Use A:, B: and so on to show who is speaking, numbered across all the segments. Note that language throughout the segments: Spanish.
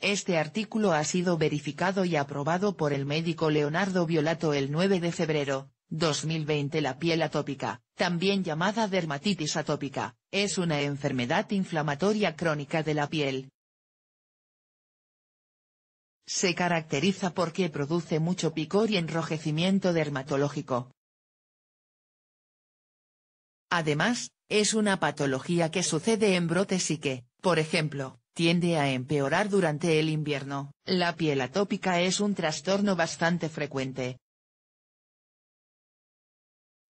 A: Este artículo ha sido verificado y aprobado por el médico Leonardo Violato el 9 de febrero, 2020 La piel atópica, también llamada dermatitis atópica, es una enfermedad inflamatoria crónica de la piel. Se caracteriza porque produce mucho picor y enrojecimiento dermatológico. Además, es una patología que sucede en brotes y que, por ejemplo, tiende a empeorar durante el invierno. La piel atópica es un trastorno bastante frecuente.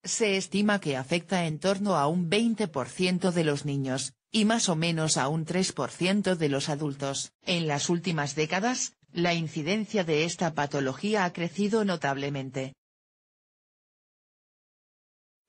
A: Se estima que afecta en torno a un 20% de los niños, y más o menos a un 3% de los adultos. En las últimas décadas, la incidencia de esta patología ha crecido notablemente.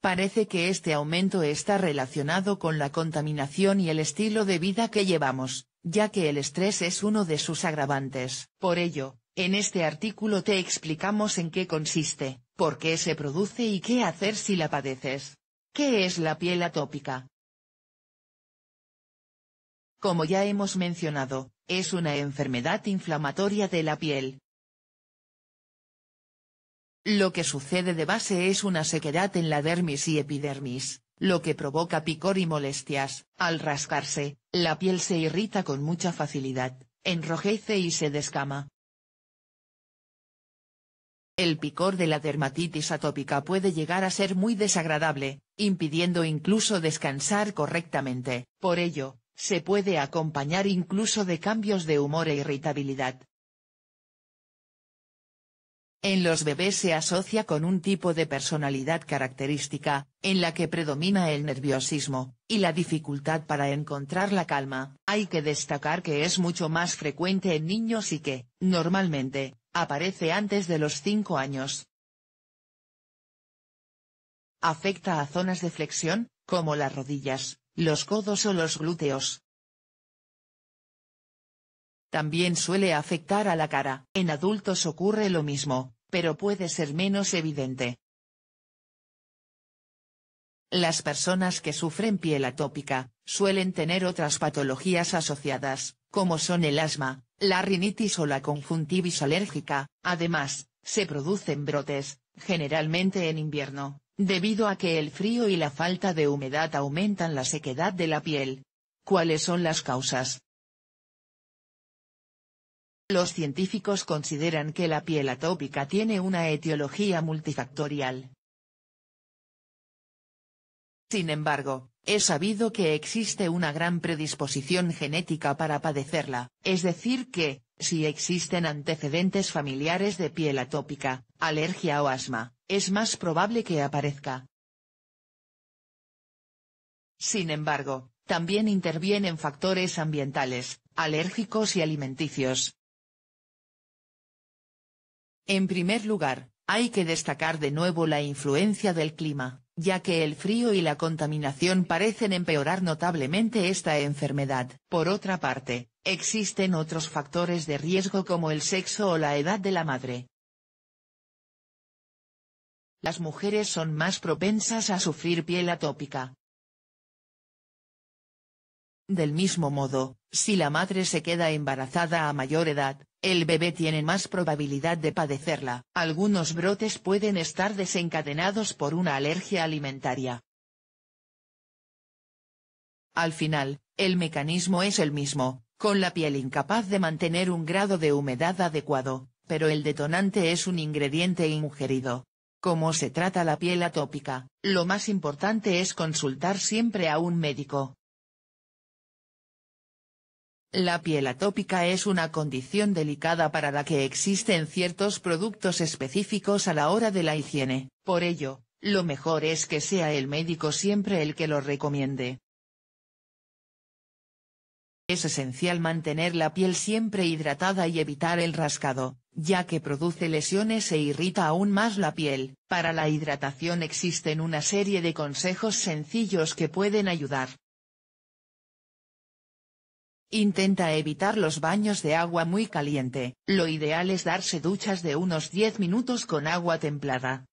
A: Parece que este aumento está relacionado con la contaminación y el estilo de vida que llevamos, ya que el estrés es uno de sus agravantes. Por ello, en este artículo te explicamos en qué consiste, por qué se produce y qué hacer si la padeces. ¿Qué es la piel atópica? Como ya hemos mencionado, es una enfermedad inflamatoria de la piel, lo que sucede de base es una sequedad en la dermis y epidermis, lo que provoca picor y molestias. Al rascarse, la piel se irrita con mucha facilidad, enrojece y se descama. El picor de la dermatitis atópica puede llegar a ser muy desagradable, impidiendo incluso descansar correctamente. Por ello, se puede acompañar incluso de cambios de humor e irritabilidad. En los bebés se asocia con un tipo de personalidad característica, en la que predomina el nerviosismo, y la dificultad para encontrar la calma. Hay que destacar que es mucho más frecuente en niños y que, normalmente, aparece antes de los 5 años. Afecta a zonas de flexión, como las rodillas, los codos o los glúteos. También suele afectar a la cara. En adultos ocurre lo mismo, pero puede ser menos evidente. Las personas que sufren piel atópica, suelen tener otras patologías asociadas, como son el asma, la rinitis o la conjuntivis alérgica, además, se producen brotes, generalmente en invierno, debido a que el frío y la falta de humedad aumentan la sequedad de la piel. ¿Cuáles son las causas? Los científicos consideran que la piel atópica tiene una etiología multifactorial. Sin embargo, es sabido que existe una gran predisposición genética para padecerla, es decir que, si existen antecedentes familiares de piel atópica, alergia o asma, es más probable que aparezca. Sin embargo, también intervienen factores ambientales, alérgicos y alimenticios, en primer lugar, hay que destacar de nuevo la influencia del clima, ya que el frío y la contaminación parecen empeorar notablemente esta enfermedad. Por otra parte, existen otros factores de riesgo como el sexo o la edad de la madre. Las mujeres son más propensas a sufrir piel atópica, del mismo modo, si la madre se queda embarazada a mayor edad, el bebé tiene más probabilidad de padecerla. Algunos brotes pueden estar desencadenados por una alergia alimentaria. Al final, el mecanismo es el mismo, con la piel incapaz de mantener un grado de humedad adecuado, pero el detonante es un ingrediente ingerido. Como se trata la piel atópica, lo más importante es consultar siempre a un médico. La piel atópica es una condición delicada para la que existen ciertos productos específicos a la hora de la higiene, por ello, lo mejor es que sea el médico siempre el que lo recomiende. Es esencial mantener la piel siempre hidratada y evitar el rascado, ya que produce lesiones e irrita aún más la piel. Para la hidratación existen una serie de consejos sencillos que pueden ayudar. Intenta evitar los baños de agua muy caliente, lo ideal es darse duchas de unos 10 minutos con agua templada.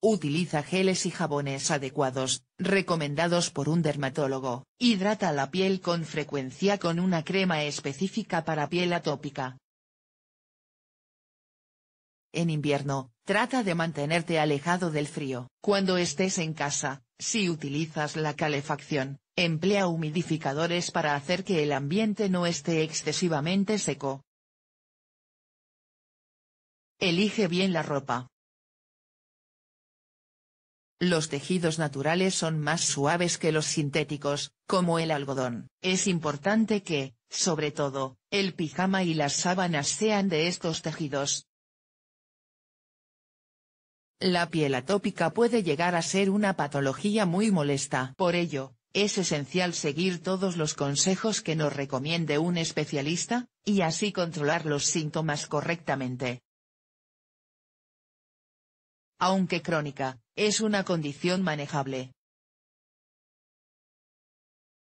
A: Utiliza geles y jabones adecuados, recomendados por un dermatólogo. Hidrata la piel con frecuencia con una crema específica para piel atópica. En invierno, Trata de mantenerte alejado del frío. Cuando estés en casa, si utilizas la calefacción, emplea humidificadores para hacer que el ambiente no esté excesivamente seco. Elige bien la ropa. Los tejidos naturales son más suaves que los sintéticos, como el algodón. Es importante que, sobre todo, el pijama y las sábanas sean de estos tejidos, la piel atópica puede llegar a ser una patología muy molesta. Por ello, es esencial seguir todos los consejos que nos recomiende un especialista, y así controlar los síntomas correctamente. Aunque crónica, es una condición manejable,